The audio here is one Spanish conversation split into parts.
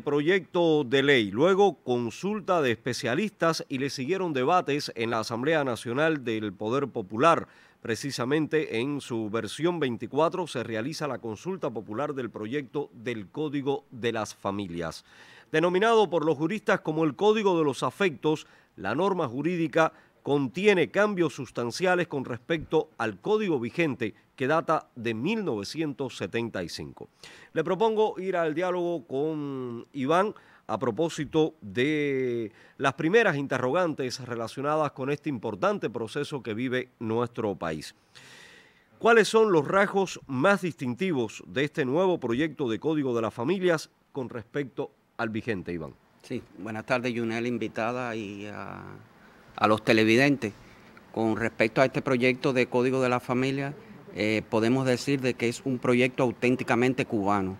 proyecto de ley, luego consulta de especialistas y le siguieron debates en la Asamblea Nacional del Poder Popular. Precisamente en su versión 24 se realiza la consulta popular del proyecto del Código de las Familias. Denominado por los juristas como el Código de los Afectos, la norma jurídica contiene cambios sustanciales con respecto al código vigente que data de 1975. Le propongo ir al diálogo con Iván a propósito de las primeras interrogantes relacionadas con este importante proceso que vive nuestro país. ¿Cuáles son los rasgos más distintivos de este nuevo proyecto de Código de las Familias con respecto al vigente, Iván? Sí, buenas tardes, Junel, invitada y a a los televidentes. Con respecto a este proyecto de Código de la Familia, eh, podemos decir de que es un proyecto auténticamente cubano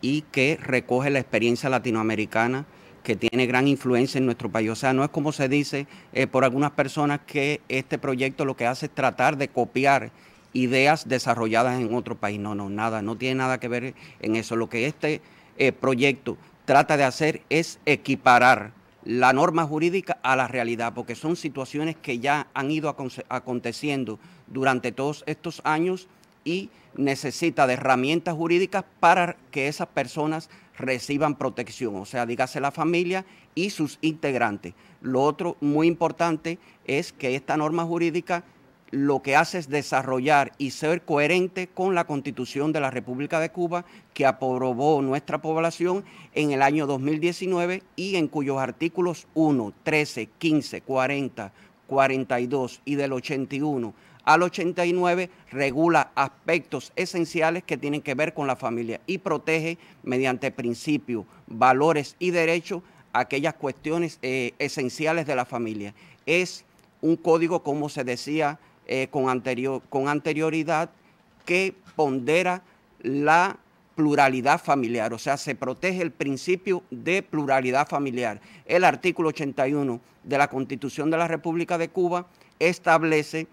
y que recoge la experiencia latinoamericana que tiene gran influencia en nuestro país. O sea, no es como se dice eh, por algunas personas que este proyecto lo que hace es tratar de copiar ideas desarrolladas en otro país. No, no, nada, no tiene nada que ver en eso. Lo que este eh, proyecto trata de hacer es equiparar la norma jurídica a la realidad, porque son situaciones que ya han ido aconteciendo durante todos estos años y necesita de herramientas jurídicas para que esas personas reciban protección, o sea, dígase la familia y sus integrantes. Lo otro muy importante es que esta norma jurídica lo que hace es desarrollar y ser coherente con la Constitución de la República de Cuba que aprobó nuestra población en el año 2019 y en cuyos artículos 1, 13, 15, 40, 42 y del 81 al 89 regula aspectos esenciales que tienen que ver con la familia y protege mediante principios, valores y derechos aquellas cuestiones eh, esenciales de la familia. Es un código, como se decía, eh, con, anterioridad que pondera la pluralidad familiar, o sea, se protege el principio de pluralidad familiar. El artículo 81 de la Constitución de la República de Cuba establece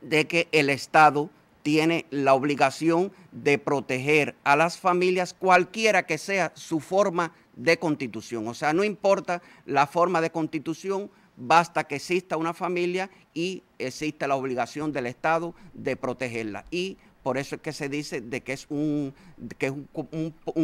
de que el Estado tiene la obligación de proteger a las familias cualquiera que sea su forma de constitución, o sea, no importa la forma de constitución, basta que exista una familia y existe la obligación del Estado de protegerla. Y por eso es que se dice de que es un,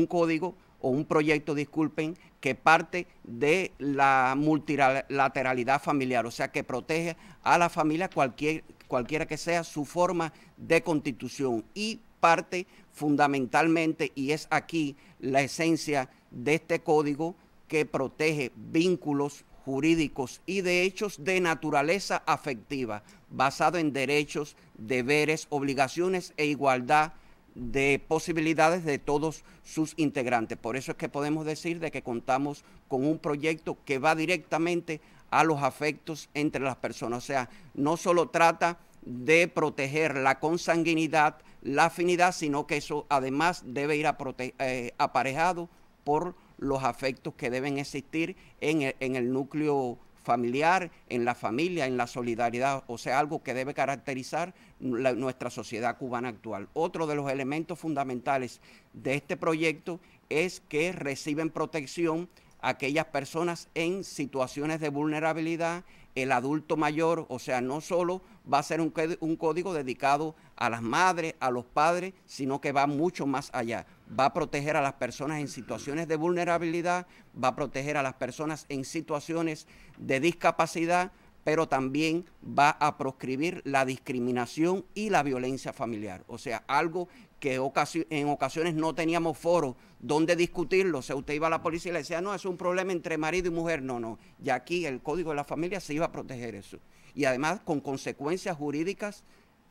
código o un proyecto, disculpen, que parte de la multilateralidad familiar, o sea, que protege a la familia cualquier, cualquiera que sea su forma de constitución y parte fundamentalmente, y es aquí la esencia de este código que protege vínculos jurídicos y de hechos de naturaleza afectiva, basado en derechos, deberes, obligaciones e igualdad de posibilidades de todos sus integrantes. Por eso es que podemos decir de que contamos con un proyecto que va directamente a los afectos entre las personas. O sea, no solo trata de proteger la consanguinidad, la afinidad, sino que eso además debe ir eh, aparejado por los afectos que deben existir en el, en el núcleo familiar, en la familia, en la solidaridad, o sea, algo que debe caracterizar nuestra sociedad cubana actual. Otro de los elementos fundamentales de este proyecto es que reciben protección aquellas personas en situaciones de vulnerabilidad, el adulto mayor, o sea, no solo va a ser un, código dedicado a las madres, a los padres, sino que va mucho más allá. Va a proteger a las personas en situaciones de vulnerabilidad, va a proteger a las personas en situaciones de discapacidad, pero también va a proscribir la discriminación y la violencia familiar. O sea, algo que en ocasiones no teníamos foro donde discutirlo. O sea, usted iba a la policía y le decía, no, es un problema entre marido y mujer. No, no. Y aquí el Código de la Familia se iba a proteger eso. Y además con consecuencias jurídicas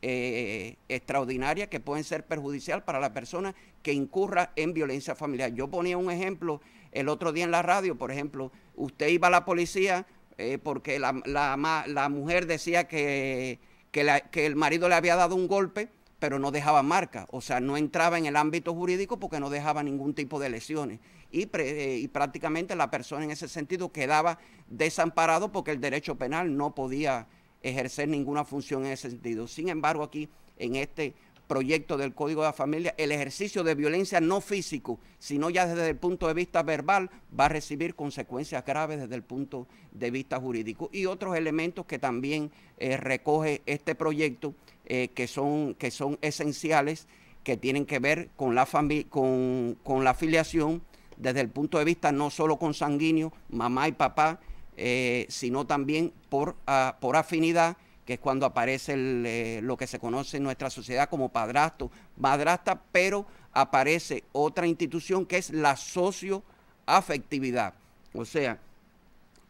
eh, extraordinarias que pueden ser perjudicial para la persona que incurra en violencia familiar. Yo ponía un ejemplo el otro día en la radio, por ejemplo, usted iba a la policía eh, porque la, mujer decía que, el marido le había dado un golpe, pero no dejaba marca, o sea, no entraba en el ámbito jurídico porque no dejaba ningún tipo de lesiones. Y, eh, y prácticamente la persona en ese sentido quedaba desamparado porque el derecho penal no podía ejercer ninguna función en ese sentido. Sin embargo, aquí en este proyecto del Código de la Familia, el ejercicio de violencia no físico, sino ya desde el punto de vista verbal, va a recibir consecuencias graves desde el punto de vista jurídico. Y otros elementos que también eh, recoge este proyecto, eh, que, son, que son esenciales, que tienen que ver con la, con, con la afiliación desde el punto de vista no solo con sanguíneo, mamá y papá, eh, sino también por, ah, por afinidad que es cuando aparece eh, lo que se conoce en nuestra sociedad como padrastro, madrasta, pero aparece otra institución que es la socioafectividad. O sea,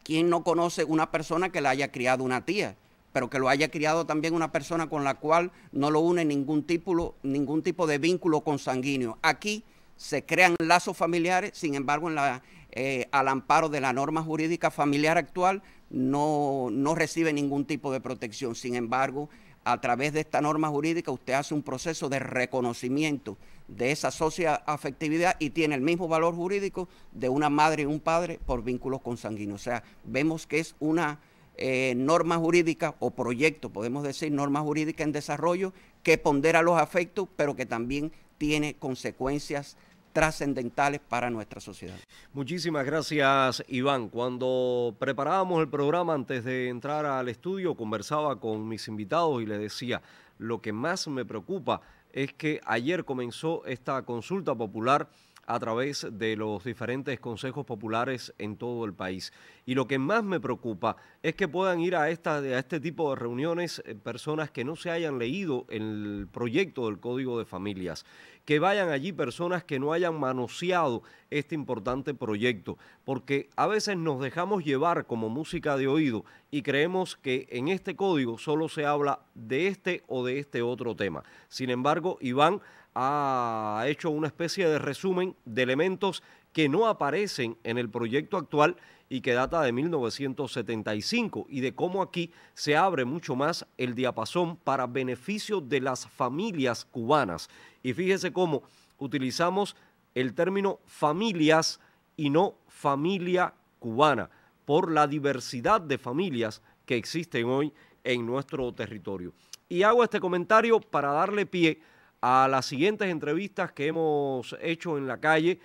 ¿quién no conoce una persona que la haya criado una tía? pero que lo haya criado también una persona con la cual no lo une ningún tipo, ningún tipo de vínculo consanguíneo. Aquí se crean lazos familiares, sin embargo, en la, eh, al amparo de la norma jurídica familiar actual, no, no recibe ningún tipo de protección. Sin embargo, a través de esta norma jurídica usted hace un proceso de reconocimiento de esa socia afectividad y tiene el mismo valor jurídico de una madre y un padre por vínculos consanguíneos. O sea, vemos que es una eh, norma jurídica o proyecto, podemos decir, norma jurídica en desarrollo que pondera los afectos, pero que también tiene consecuencias trascendentales para nuestra sociedad. Muchísimas gracias, Iván. Cuando preparábamos el programa antes de entrar al estudio, conversaba con mis invitados y les decía, lo que más me preocupa es que ayer comenzó esta consulta popular a través de los diferentes consejos populares en todo el país. Y lo que más me preocupa es que puedan ir a, esta, a este tipo de reuniones eh, personas que no se hayan leído el proyecto del Código de Familias, que vayan allí personas que no hayan manoseado este importante proyecto, porque a veces nos dejamos llevar como música de oído y creemos que en este código solo se habla de este o de este otro tema. Sin embargo, Iván ha hecho una especie de resumen de elementos que no aparecen en el proyecto actual y que data de 1975 y de cómo aquí se abre mucho más el diapasón para beneficio de las familias cubanas. Y fíjese cómo utilizamos el término familias y no familia cubana por la diversidad de familias que existen hoy en nuestro territorio. Y hago este comentario para darle pie a las siguientes entrevistas que hemos hecho en la calle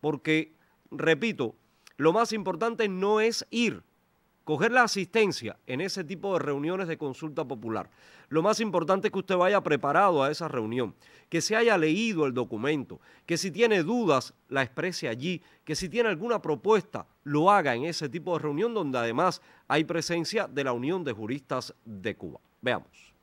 porque, repito, lo más importante no es ir, coger la asistencia en ese tipo de reuniones de consulta popular. Lo más importante es que usted vaya preparado a esa reunión, que se haya leído el documento, que si tiene dudas la exprese allí, que si tiene alguna propuesta lo haga en ese tipo de reunión donde además hay presencia de la Unión de Juristas de Cuba. Veamos.